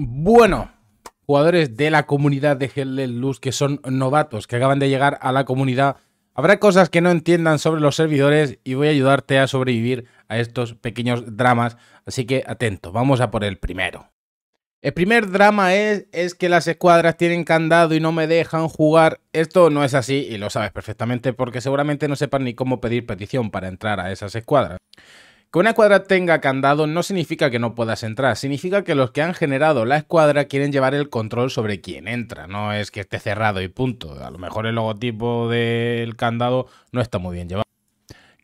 Bueno, jugadores de la comunidad de Hell Luz que son novatos, que acaban de llegar a la comunidad. Habrá cosas que no entiendan sobre los servidores y voy a ayudarte a sobrevivir a estos pequeños dramas, así que atento, vamos a por el primero. El primer drama es, es que las escuadras tienen candado y no me dejan jugar. Esto no es así y lo sabes perfectamente porque seguramente no sepan ni cómo pedir petición para entrar a esas escuadras. Que una escuadra tenga candado no significa que no puedas entrar, significa que los que han generado la escuadra quieren llevar el control sobre quién entra, no es que esté cerrado y punto. A lo mejor el logotipo del candado no está muy bien llevado.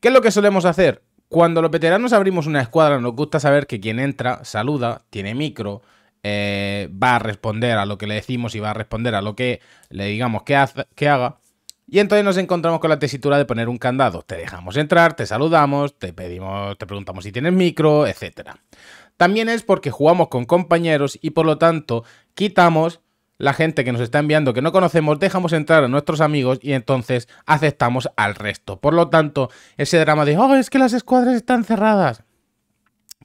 ¿Qué es lo que solemos hacer? Cuando los veteranos abrimos una escuadra nos gusta saber que quien entra saluda, tiene micro, eh, va a responder a lo que le decimos y va a responder a lo que le digamos que haga. Y entonces nos encontramos con la tesitura de poner un candado. Te dejamos entrar, te saludamos, te pedimos, te preguntamos si tienes micro, etc. También es porque jugamos con compañeros y por lo tanto quitamos la gente que nos está enviando que no conocemos, dejamos entrar a nuestros amigos y entonces aceptamos al resto. Por lo tanto, ese drama de, oh, es que las escuadras están cerradas.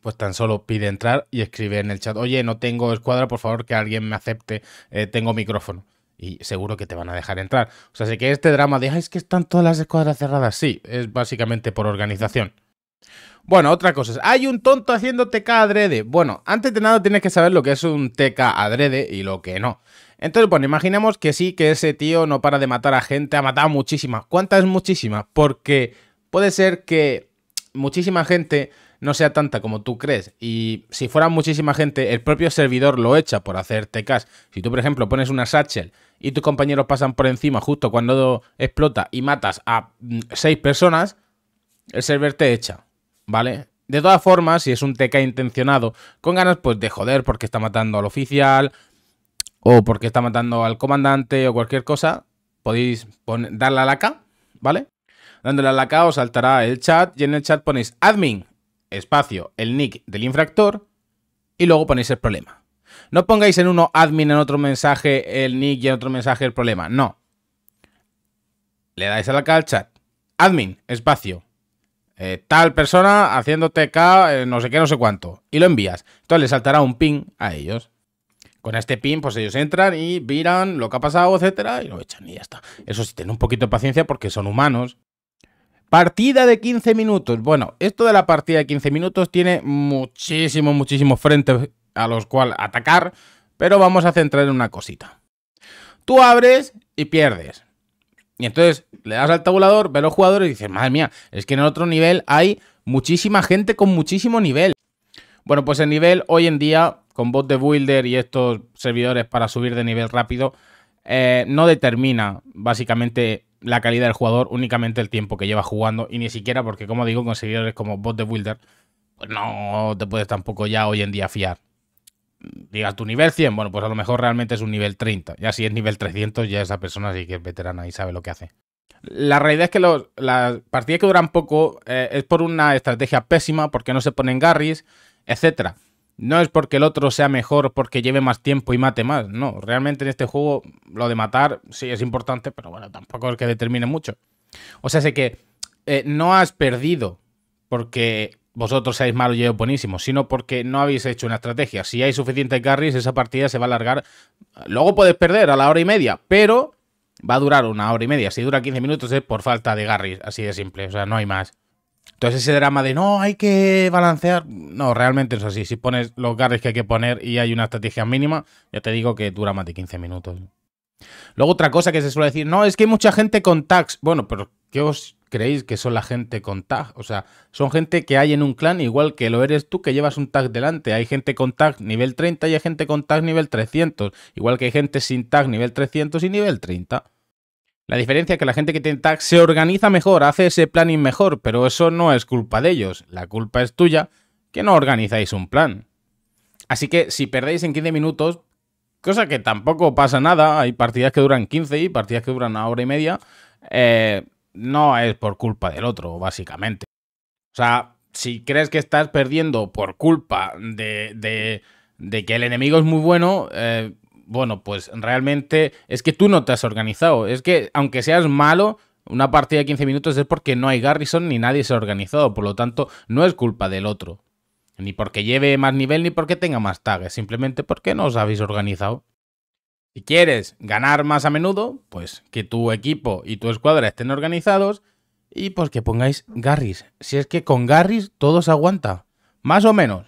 Pues tan solo pide entrar y escribe en el chat, oye, no tengo escuadra, por favor que alguien me acepte, eh, tengo micrófono y seguro que te van a dejar entrar. O sea, sé que este drama de, Ay, es que están todas las escuadras cerradas, sí, es básicamente por organización. Bueno, otra cosa, hay un tonto haciendo TK adrede. Bueno, antes de nada tienes que saber lo que es un TK adrede y lo que no. Entonces, bueno, imaginemos que sí, que ese tío no para de matar a gente, ha matado muchísima. ¿Cuántas muchísima Porque puede ser que muchísima gente no sea tanta como tú crees. Y si fuera muchísima gente, el propio servidor lo echa por hacer TKs. Si tú, por ejemplo, pones una satchel y tus compañeros pasan por encima justo cuando explota y matas a mm, seis personas, el server te echa, ¿vale? De todas formas, si es un TK intencionado, con ganas pues de joder porque está matando al oficial o porque está matando al comandante o cualquier cosa, podéis darle a la K, ¿vale? Dándole a la K os saltará el chat y en el chat ponéis admin, espacio, el nick del infractor y luego ponéis el problema. No pongáis en uno admin, en otro mensaje el nick y en otro mensaje el problema. No. Le dais a la al chat. Admin, espacio. Eh, tal persona haciéndote K, eh, no sé qué, no sé cuánto. Y lo envías. Entonces le saltará un ping a ellos. Con este pin, pues ellos entran y miran lo que ha pasado, etcétera, y lo echan y ya está. Eso sí, ten un poquito de paciencia porque son humanos. Partida de 15 minutos. Bueno, esto de la partida de 15 minutos tiene muchísimo muchísimo frente a los cuales atacar, pero vamos a centrar en una cosita. Tú abres y pierdes. Y entonces le das al tabulador, ve los jugadores y dices, madre mía, es que en el otro nivel hay muchísima gente con muchísimo nivel. Bueno, pues el nivel hoy en día, con bot de builder y estos servidores para subir de nivel rápido, eh, no determina básicamente la calidad del jugador, únicamente el tiempo que lleva jugando, y ni siquiera porque, como digo, con servidores como bot de builder, pues no te puedes tampoco ya hoy en día fiar digas tu nivel 100, bueno, pues a lo mejor realmente es un nivel 30. Ya si es nivel 300, ya esa persona sí que es veterana y sabe lo que hace. La realidad es que las partidas que duran poco eh, es por una estrategia pésima, porque no se ponen garris, etc. No es porque el otro sea mejor, porque lleve más tiempo y mate más. No, realmente en este juego lo de matar sí es importante, pero bueno, tampoco es que determine mucho. O sea, sé que eh, no has perdido porque vosotros seáis malos y yo buenísimos, sino porque no habéis hecho una estrategia. Si hay suficientes garris esa partida se va a alargar. Luego puedes perder a la hora y media, pero va a durar una hora y media. Si dura 15 minutos es por falta de garris, así de simple, o sea, no hay más. Entonces ese drama de no, hay que balancear, no, realmente es así. Si pones los garris que hay que poner y hay una estrategia mínima, ya te digo que dura más de 15 minutos. Luego otra cosa que se suele decir, no, es que hay mucha gente con tax, Bueno, pero ¿qué os creéis que son la gente con tag. O sea, son gente que hay en un clan igual que lo eres tú que llevas un tag delante. Hay gente con tag nivel 30 y hay gente con tag nivel 300. Igual que hay gente sin tag nivel 300 y nivel 30. La diferencia es que la gente que tiene tag se organiza mejor, hace ese planning mejor, pero eso no es culpa de ellos. La culpa es tuya que no organizáis un plan. Así que si perdéis en 15 minutos, cosa que tampoco pasa nada, hay partidas que duran 15 y partidas que duran una hora y media, eh, no es por culpa del otro, básicamente. O sea, si crees que estás perdiendo por culpa de, que el enemigo es muy bueno, eh, bueno, pues realmente es que tú no te has organizado. Es que aunque seas malo, una partida de 15 minutos es porque no hay Garrison ni nadie se ha organizado. Por lo tanto, no es culpa del otro. Ni porque lleve más nivel ni porque tenga más tags. Simplemente porque no os habéis organizado quieres ganar más a menudo, pues que tu equipo y tu escuadra estén organizados y pues que pongáis Garris. Si es que con Garris todo se aguanta, más o menos.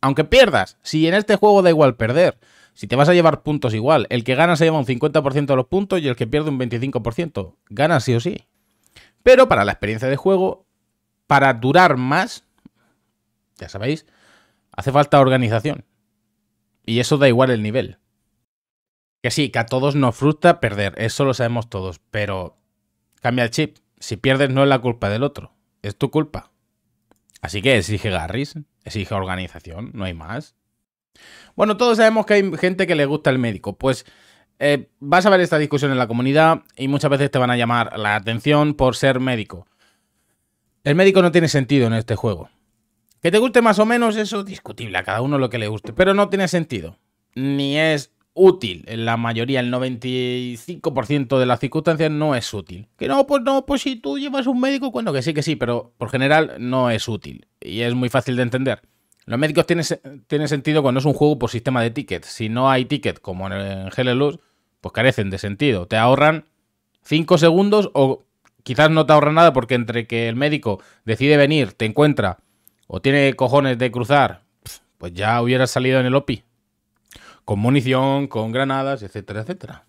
Aunque pierdas, si en este juego da igual perder, si te vas a llevar puntos igual, el que gana se lleva un 50% de los puntos y el que pierde un 25%, gana sí o sí. Pero para la experiencia de juego, para durar más, ya sabéis, hace falta organización. Y eso da igual el nivel. Que sí, que a todos nos frustra perder, eso lo sabemos todos, pero cambia el chip. Si pierdes no es la culpa del otro, es tu culpa. Así que exige Garris, exige organización, no hay más. Bueno, todos sabemos que hay gente que le gusta el médico, pues eh, vas a ver esta discusión en la comunidad y muchas veces te van a llamar la atención por ser médico. El médico no tiene sentido en este juego. Que te guste más o menos, eso es discutible, a cada uno lo que le guste, pero no tiene sentido. Ni es útil. En la mayoría, el 95% de las circunstancias no es útil. Que no, pues no, pues si tú llevas un médico, bueno, que sí, que sí, pero por general no es útil. Y es muy fácil de entender. Los médicos tienen, sentido cuando es un juego por sistema de tickets. Si no hay ticket, como en, el, en pues carecen de sentido. Te ahorran 5 segundos o quizás no te ahorran nada porque entre que el médico decide venir, te encuentra o tiene cojones de cruzar, pues ya hubieras salido en el OPI con munición, con granadas, etcétera, etcétera.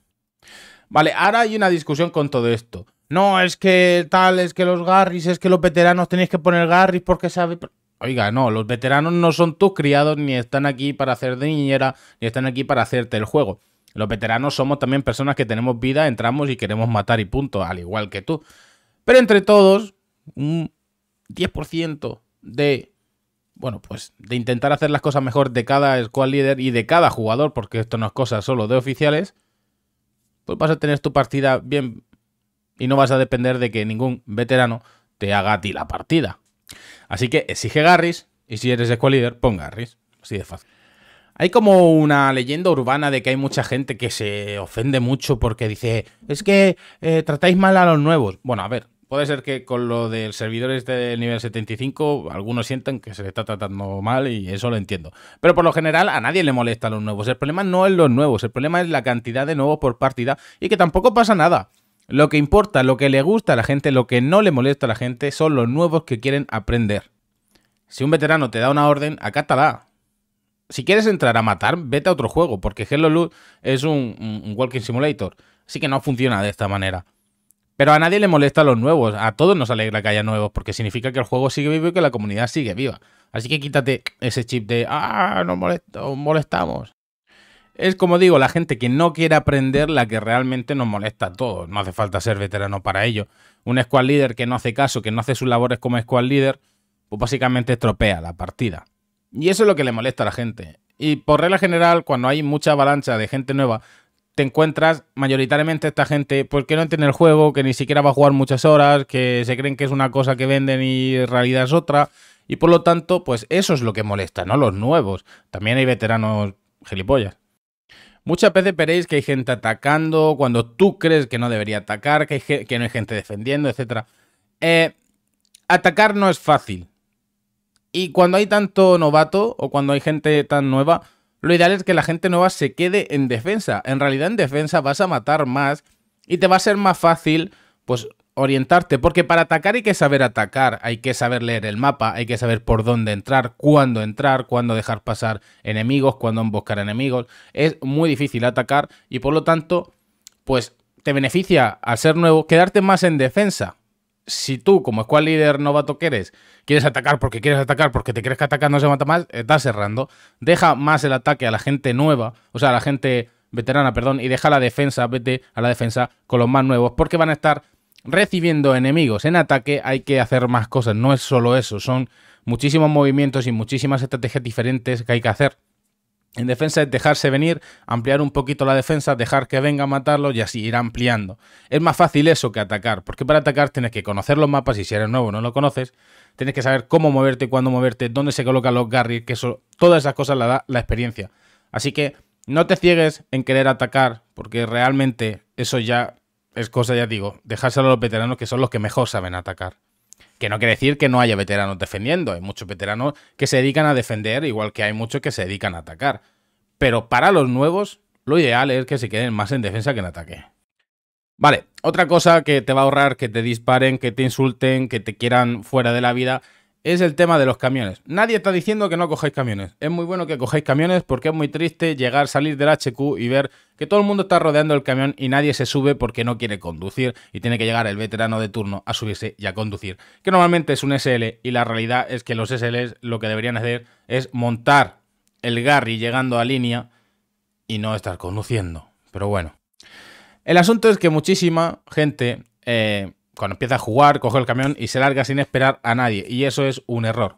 Vale, ahora hay una discusión con todo esto. No, es que tal, es que los garris, es que los veteranos tenéis que poner garris porque sabe... Oiga, no, los veteranos no son tus criados, ni están aquí para hacer de niñera, ni están aquí para hacerte el juego. Los veteranos somos también personas que tenemos vida, entramos y queremos matar y punto, al igual que tú. Pero entre todos, un 10% de bueno, pues de intentar hacer las cosas mejor de cada squad leader y de cada jugador, porque esto no es cosa solo de oficiales, pues vas a tener tu partida bien y no vas a depender de que ningún veterano te haga a ti la partida. Así que exige Garris y si eres squad leader, pon Garris, así de fácil. Hay como una leyenda urbana de que hay mucha gente que se ofende mucho porque dice, es que eh, tratáis mal a los nuevos. Bueno, a ver, puede ser que con lo del servidor este nivel 75 algunos sientan que se le está tratando mal y eso lo entiendo. Pero por lo general a nadie le molesta los nuevos. El problema no es los nuevos, el problema es la cantidad de nuevos por partida y que tampoco pasa nada. Lo que importa, lo que le gusta a la gente, lo que no le molesta a la gente son los nuevos que quieren aprender. Si un veterano te da una orden, acátala. Si quieres entrar a matar, vete a otro juego, porque Hello Loot es un, un walking simulator. Así que no funciona de esta manera. Pero a nadie le molesta a los nuevos, a todos nos alegra que haya nuevos, porque significa que el juego sigue vivo y que la comunidad sigue viva. Así que quítate ese chip de, ah, nos molesto, molestamos. Es como digo, la gente que no quiere aprender la que realmente nos molesta a todos. No hace falta ser veterano para ello. Un squad leader que no hace caso, que no hace sus labores como squad leader, pues básicamente estropea la partida. Y eso es lo que le molesta a la gente. Y por regla general, cuando hay mucha avalancha de gente nueva, te encuentras mayoritariamente esta gente porque que no entiende el juego, que ni siquiera va a jugar muchas horas, que se creen que es una cosa que venden y en realidad es otra. Y por lo tanto, pues eso es lo que molesta, ¿no? Los nuevos. También hay veteranos gilipollas. Muchas veces veréis que hay gente atacando cuando tú crees que no debería atacar, que, no hay gente defendiendo, etc. Eh, atacar no es fácil. Y cuando hay tanto novato o cuando hay gente tan nueva, lo ideal es que la gente nueva se quede en defensa. En realidad en defensa vas a matar más y te va a ser más fácil pues orientarte, porque para atacar hay que saber atacar, hay que saber leer el mapa, hay que saber por dónde entrar, cuándo entrar, cuándo dejar pasar enemigos, cuándo emboscar enemigos. Es muy difícil atacar y por lo tanto, pues te beneficia al ser nuevo quedarte más en defensa si tú, como squad líder novato que eres, quieres atacar porque quieres atacar, porque te crees que atacar no se mata más, estás cerrando. Deja más el ataque a la gente nueva, o sea, a la gente veterana, perdón, y deja la defensa, vete a la defensa con los más nuevos, porque van a estar recibiendo enemigos. En ataque hay que hacer más cosas, no es solo eso, son muchísimos movimientos y muchísimas estrategias diferentes que hay que hacer. En defensa es dejarse venir, ampliar un poquito la defensa, dejar que venga a matarlo y así ir ampliando. Es más fácil eso que atacar, porque para atacar tienes que conocer los mapas y si eres nuevo no lo conoces, tienes que saber cómo moverte, cuándo moverte, dónde se colocan los garris, que eso, todas esas cosas la da la experiencia. Así que no te ciegues en querer atacar, porque realmente eso ya es cosa, ya digo, dejárselo a los veteranos que son los que mejor saben atacar. Que no quiere decir que no haya veteranos defendiendo. Hay muchos veteranos que se dedican a defender, igual que hay muchos que se dedican a atacar. Pero para los nuevos, lo ideal es que se queden más en defensa que en ataque. Vale, otra cosa que te va a ahorrar que te disparen, que te insulten, que te quieran fuera de la vida, es el tema de los camiones. Nadie está diciendo que no cogéis camiones. Es muy bueno que cogéis camiones porque es muy triste llegar, salir del HQ y ver que todo el mundo está rodeando el camión y nadie se sube porque no quiere conducir y tiene que llegar el veterano de turno a subirse y a conducir. Que normalmente es un SL y la realidad es que los SLs lo que deberían hacer es montar el Garry llegando a línea y no estar conduciendo. Pero bueno. El asunto es que muchísima gente... Eh, cuando empieza a jugar, coge el camión y se larga sin esperar a nadie. Y eso es un error.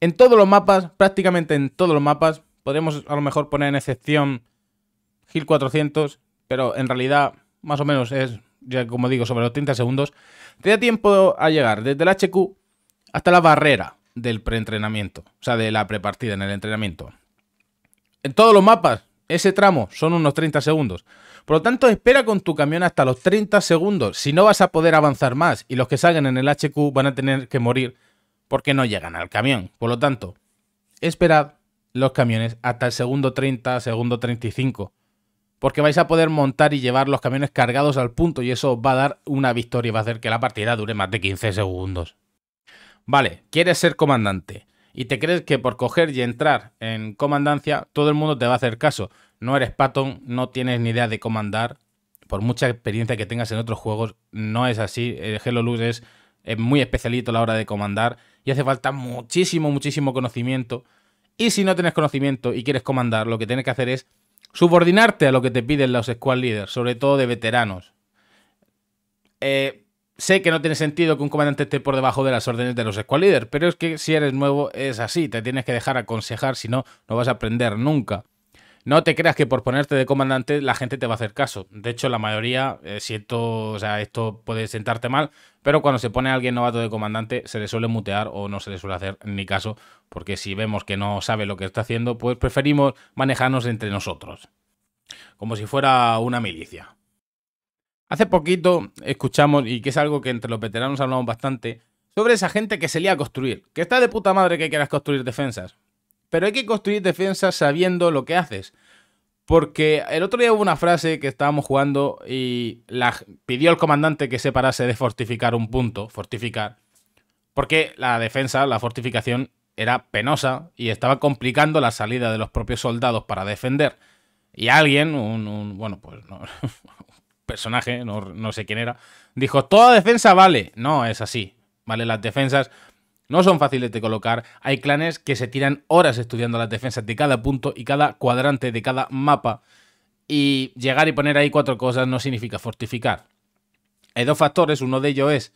En todos los mapas, prácticamente en todos los mapas, podemos a lo mejor poner en excepción Hill 400, pero en realidad más o menos es, ya como digo, sobre los 30 segundos. Te da tiempo a llegar desde el HQ hasta la barrera del preentrenamiento, o sea, de la prepartida en el entrenamiento. En todos los mapas, ese tramo son unos 30 segundos. Por lo tanto, espera con tu camión hasta los 30 segundos. Si no vas a poder avanzar más y los que salgan en el HQ van a tener que morir porque no llegan al camión. Por lo tanto, esperad los camiones hasta el segundo 30, segundo 35. Porque vais a poder montar y llevar los camiones cargados al punto y eso va a dar una victoria y va a hacer que la partida dure más de 15 segundos. Vale, quieres ser comandante y te crees que por coger y entrar en comandancia todo el mundo te va a hacer caso. No eres Patton, no tienes ni idea de comandar. Por mucha experiencia que tengas en otros juegos, no es así. El Hello Luz es, es muy especialito a la hora de comandar y hace falta muchísimo, muchísimo conocimiento. Y si no tienes conocimiento y quieres comandar, lo que tienes que hacer es subordinarte a lo que te piden los squad leaders, sobre todo de veteranos. Eh, Sé que no tiene sentido que un comandante esté por debajo de las órdenes de los squad pero es que si eres nuevo es así, te tienes que dejar aconsejar, si no, no vas a aprender nunca. No te creas que por ponerte de comandante la gente te va a hacer caso. De hecho, la mayoría, si eh, siento, o sea, esto puede sentarte mal, pero cuando se pone alguien novato de comandante se le suele mutear o no se le suele hacer ni caso, porque si vemos que no sabe lo que está haciendo, pues preferimos manejarnos entre nosotros, como si fuera una milicia. Hace poquito escuchamos, y que es algo que entre los veteranos hablamos bastante, sobre esa gente que se lía a construir. Que está de puta madre que quieras construir defensas. Pero hay que construir defensas sabiendo lo que haces. Porque el otro día hubo una frase que estábamos jugando y la, pidió al comandante que se parase de fortificar un punto, fortificar. Porque la defensa, la fortificación, era penosa y estaba complicando la salida de los propios soldados para defender. Y alguien, un, un bueno, pues no, personaje, no, no sé quién era, dijo, toda defensa vale. No, es así, ¿vale? Las defensas no son fáciles de colocar. Hay clanes que se tiran horas estudiando las defensas de cada punto y cada cuadrante de cada mapa. Y llegar y poner ahí cuatro cosas no significa fortificar. Hay dos factores, uno de ellos es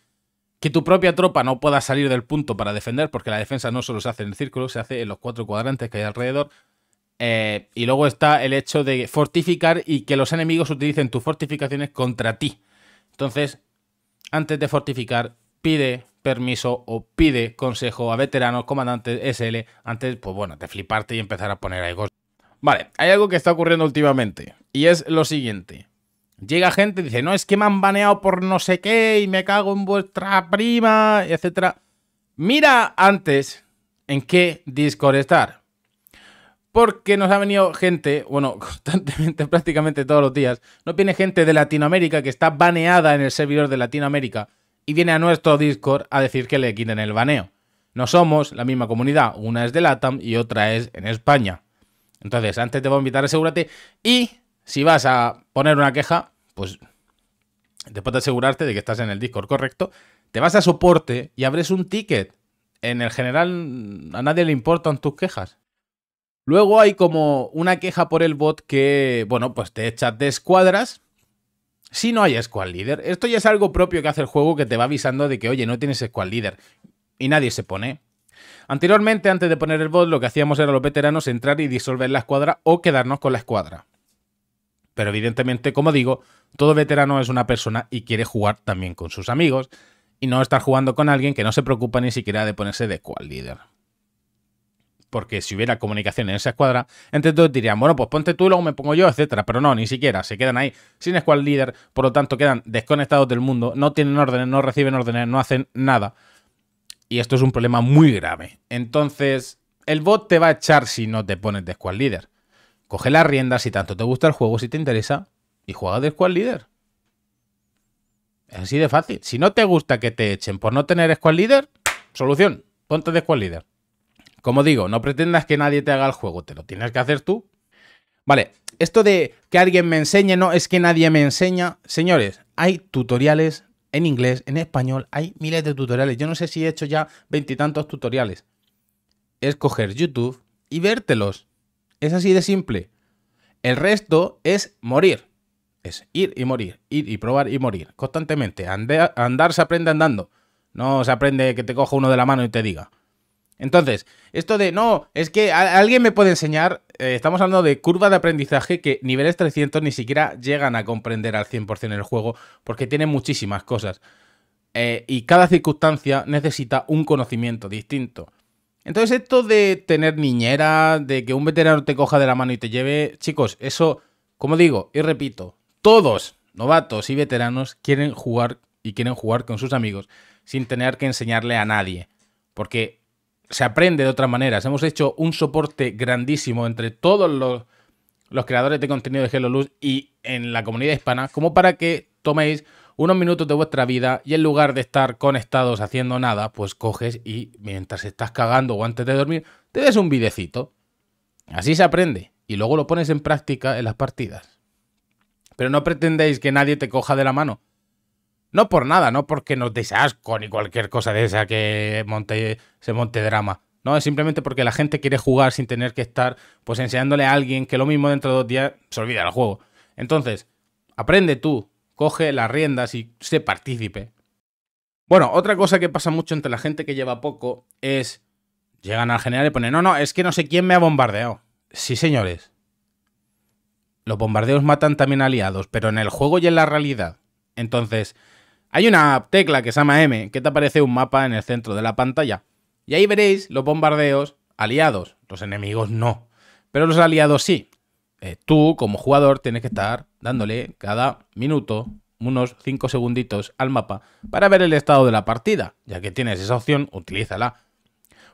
que tu propia tropa no pueda salir del punto para defender, porque la defensa no solo se hace en el círculo, se hace en los cuatro cuadrantes que hay alrededor. Eh, y luego está el hecho de fortificar y que los enemigos utilicen tus fortificaciones contra ti. Entonces, antes de fortificar, pide permiso o pide consejo a veteranos, comandantes, SL, antes, pues bueno, de fliparte y empezar a poner ahí cosas. Vale, hay algo que está ocurriendo últimamente y es lo siguiente. Llega gente y dice, no, es que me han baneado por no sé qué y me cago en vuestra prima, etc. Mira antes en qué Discord estar porque nos ha venido gente, bueno, constantemente, prácticamente todos los días, nos viene gente de Latinoamérica que está baneada en el servidor de Latinoamérica y viene a nuestro Discord a decir que le quiten el baneo. No somos la misma comunidad, una es de LATAM y otra es en España. Entonces, antes te voy a invitar, asegúrate y si vas a poner una queja, pues después de asegurarte de que estás en el Discord correcto, te vas a soporte y abres un ticket. En el general a nadie le importan tus quejas. Luego hay como una queja por el bot que, bueno, pues te echas de escuadras si no hay squad leader. Esto ya es algo propio que hace el juego que te va avisando de que, oye, no tienes squad leader. Y nadie se pone. Anteriormente, antes de poner el bot, lo que hacíamos era los veteranos entrar y disolver la escuadra o quedarnos con la escuadra. Pero evidentemente, como digo, todo veterano es una persona y quiere jugar también con sus amigos y no estar jugando con alguien que no se preocupa ni siquiera de ponerse de squad leader porque si hubiera comunicación en esa escuadra, entre todos dirían, bueno, pues ponte tú y luego me pongo yo, etcétera. Pero no, ni siquiera, se quedan ahí sin squad líder, por lo tanto quedan desconectados del mundo, no tienen órdenes, no reciben órdenes, no hacen nada. Y esto es un problema muy grave. Entonces, el bot te va a echar si no te pones de squad leader. Coge las riendas si tanto te gusta el juego, si te interesa, y juega de squad líder. Es así de fácil. Si no te gusta que te echen por no tener squad líder, solución, ponte de squad líder. Como digo, no pretendas que nadie te haga el juego, te lo tienes que hacer tú. Vale, esto de que alguien me enseñe, no, es que nadie me enseña. Señores, hay tutoriales en inglés, en español, hay miles de tutoriales. Yo no sé si he hecho ya veintitantos tutoriales. Es coger YouTube y vértelos. Es así de simple. El resto es morir. Es ir y morir, ir y probar y morir, constantemente. andar se aprende andando. No se aprende que te coja uno de la mano y te diga. Entonces, esto de no, es que alguien me puede enseñar, eh, estamos hablando de curva de aprendizaje que niveles 300 ni siquiera llegan a comprender al 100% el juego porque tiene muchísimas cosas. Eh, y cada circunstancia necesita un conocimiento distinto. Entonces, esto de tener niñera, de que un veterano te coja de la mano y te lleve, chicos, eso, como digo y repito, todos, novatos y veteranos, quieren jugar y quieren jugar con sus amigos sin tener que enseñarle a nadie. Porque se aprende de otras maneras. Hemos hecho un soporte grandísimo entre todos los, creadores de contenido de Hello Luz y en la comunidad hispana, como para que toméis unos minutos de vuestra vida y en lugar de estar conectados haciendo nada, pues coges y mientras estás cagando o antes de dormir, te des un videcito. Así se aprende y luego lo pones en práctica en las partidas. Pero no pretendéis que nadie te coja de la mano. No por nada, no porque nos des ni cualquier cosa de esa que monte, se monte drama. No, es simplemente porque la gente quiere jugar sin tener que estar pues enseñándole a alguien que lo mismo dentro de dos días se olvida el juego. Entonces, aprende tú, coge las riendas y sé partícipe. Bueno, otra cosa que pasa mucho entre la gente que lleva poco es llegan al general y ponen, "No, no, es que no sé quién me ha bombardeado." Sí, señores. Los bombardeos matan también aliados, pero en el juego y en la realidad. Entonces, hay una tecla que se llama M, que te aparece un mapa en el centro de la pantalla. Y ahí veréis los bombardeos aliados. Los enemigos no. Pero los aliados sí. Eh, tú, como jugador, tienes que estar dándole cada minuto unos 5 segunditos al mapa para ver el estado de la partida. Ya que tienes esa opción, utilízala.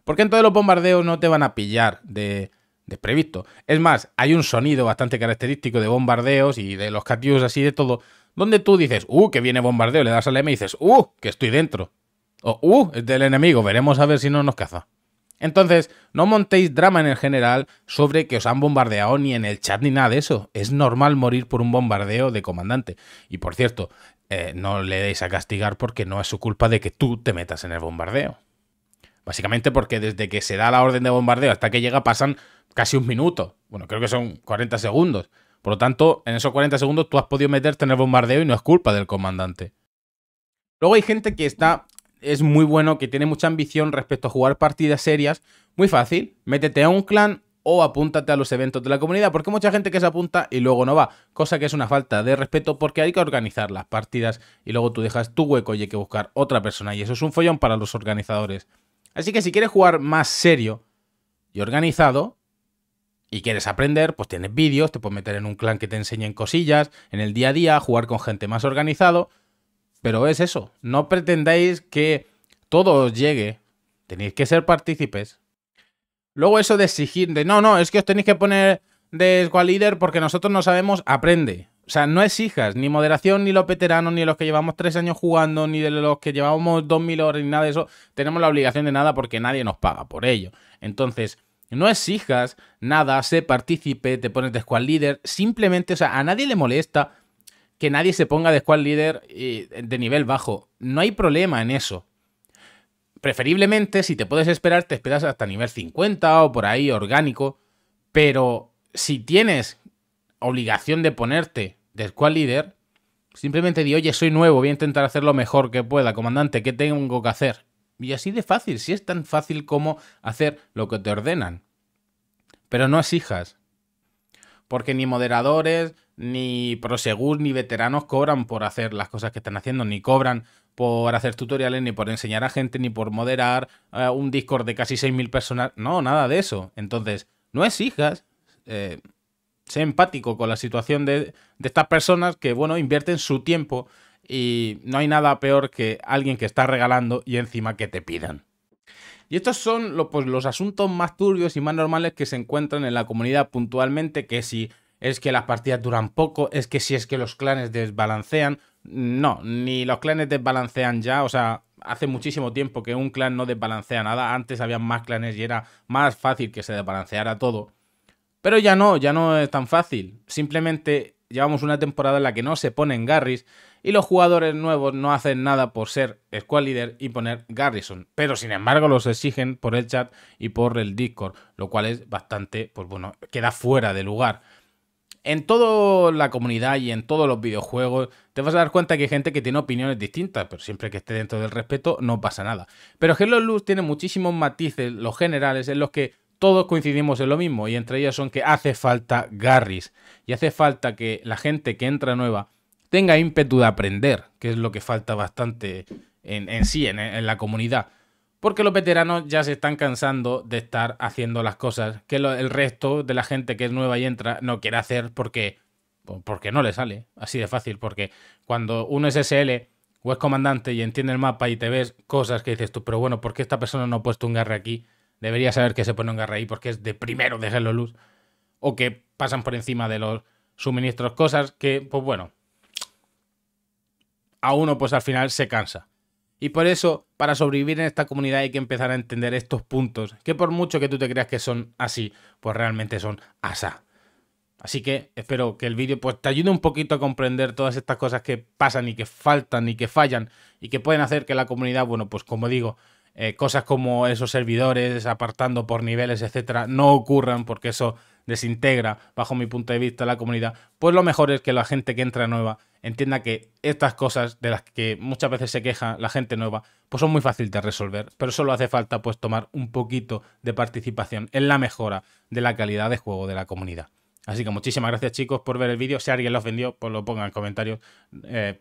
Porque entonces los bombardeos no te van a pillar de, de previsto. Es más, hay un sonido bastante característico de bombardeos y de los catios así de todo donde tú dices, uh, que viene bombardeo, le das al M y dices, uh, que estoy dentro. O, uh, es del enemigo, veremos a ver si no nos caza. Entonces, no montéis drama en el general sobre que os han bombardeado ni en el chat ni nada de eso. Es normal morir por un bombardeo de comandante. Y por cierto, eh, no le deis a castigar porque no es su culpa de que tú te metas en el bombardeo. Básicamente porque desde que se da la orden de bombardeo hasta que llega pasan casi un minuto. Bueno, creo que son 40 segundos. Por lo tanto, en esos 40 segundos tú has podido meterte en el bombardeo y no es culpa del comandante. Luego hay gente que está, es muy bueno, que tiene mucha ambición respecto a jugar partidas serias. Muy fácil, métete a un clan o apúntate a los eventos de la comunidad, porque hay mucha gente que se apunta y luego no va, cosa que es una falta de respeto porque hay que organizar las partidas y luego tú dejas tu hueco y hay que buscar otra persona y eso es un follón para los organizadores. Así que si quieres jugar más serio y organizado, y quieres aprender, pues tienes vídeos, te puedes meter en un clan que te enseñen cosillas, en el día a día, jugar con gente más organizado. Pero es eso, no pretendáis que todo os llegue, tenéis que ser partícipes. Luego eso de exigir, de no, no, es que os tenéis que poner de squad líder porque nosotros no sabemos, aprende. O sea, no exijas ni moderación, ni los veteranos, ni los que llevamos tres años jugando, ni de los que llevamos dos mil horas, ni nada de eso. Tenemos la obligación de nada porque nadie nos paga por ello. Entonces, no exijas nada, sé partícipe, te pones de squad líder. Simplemente, o sea, a nadie le molesta que nadie se ponga de squad líder eh, de nivel bajo. No hay problema en eso. Preferiblemente, si te puedes esperar, te esperas hasta nivel 50 o por ahí, orgánico. Pero si tienes obligación de ponerte de squad líder, simplemente di, oye, soy nuevo, voy a intentar hacer lo mejor que pueda, comandante, ¿qué tengo que hacer? Y así de fácil, si es tan fácil como hacer lo que te ordenan. Pero no exijas. Porque ni moderadores, ni prosegur, ni veteranos cobran por hacer las cosas que están haciendo, ni cobran por hacer tutoriales, ni por enseñar a gente, ni por moderar eh, un Discord de casi 6.000 personas. No, nada de eso. Entonces, no exijas. hijas. Eh, sé empático con la situación de, de estas personas que, bueno, invierten su tiempo y no hay nada peor que alguien que está regalando y encima que te pidan. Y estos son pues, los asuntos más turbios y más normales que se encuentran en la comunidad puntualmente, que si es que las partidas duran poco, es que si es que los clanes desbalancean, no, ni los clanes desbalancean ya, o sea, hace muchísimo tiempo que un clan no desbalancea nada, antes había más clanes y era más fácil que se desbalanceara todo. Pero ya no, ya no es tan fácil. Simplemente llevamos una temporada en la que no se ponen Garris y los jugadores nuevos no hacen nada por ser squad leader y poner Garrison, pero sin embargo los exigen por el chat y por el Discord, lo cual es bastante, pues bueno, queda fuera de lugar. En toda la comunidad y en todos los videojuegos te vas a dar cuenta que hay gente que tiene opiniones distintas, pero siempre que esté dentro del respeto no pasa nada. Pero Halo: Luz tiene muchísimos matices, los generales, en los que todos coincidimos en lo mismo y entre ellas son que hace falta Garris y hace falta que la gente que entra nueva tenga ímpetu de aprender, que es lo que falta bastante en, sí, en, la comunidad. Porque los veteranos ya se están cansando de estar haciendo las cosas que el resto de la gente que es nueva y entra no quiere hacer porque, porque no le sale. Así de fácil, porque cuando uno es SL o es comandante y entiende el mapa y te ves cosas que dices tú, pero bueno, ¿por qué esta persona no ha puesto un garre aquí? debería saber que se pone en guerra porque es de primero dejarlo Luz, o que pasan por encima de los suministros, cosas que, pues bueno, a uno pues al final se cansa. Y por eso, para sobrevivir en esta comunidad hay que empezar a entender estos puntos, que por mucho que tú te creas que son así, pues realmente son asá. Así que espero que el vídeo pues, te ayude un poquito a comprender todas estas cosas que pasan y que faltan y que fallan y que pueden hacer que la comunidad, bueno, pues como digo, eh, cosas como esos servidores apartando por niveles, etcétera, no ocurran porque eso desintegra, bajo mi punto de vista, la comunidad, pues lo mejor es que la gente que entra nueva entienda que estas cosas de las que muchas veces se queja la gente nueva, pues son muy fáciles de resolver, pero solo hace falta pues tomar un poquito de participación en la mejora de la calidad de juego de la comunidad. Así que muchísimas gracias chicos por ver el vídeo, si alguien lo ofendió, pues lo pongan en comentarios. Eh,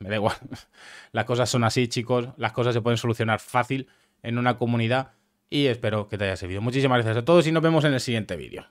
me da igual. Las cosas son así, chicos. Las cosas se pueden solucionar fácil en una comunidad. Y espero que te haya servido. Muchísimas gracias a todos y nos vemos en el siguiente vídeo.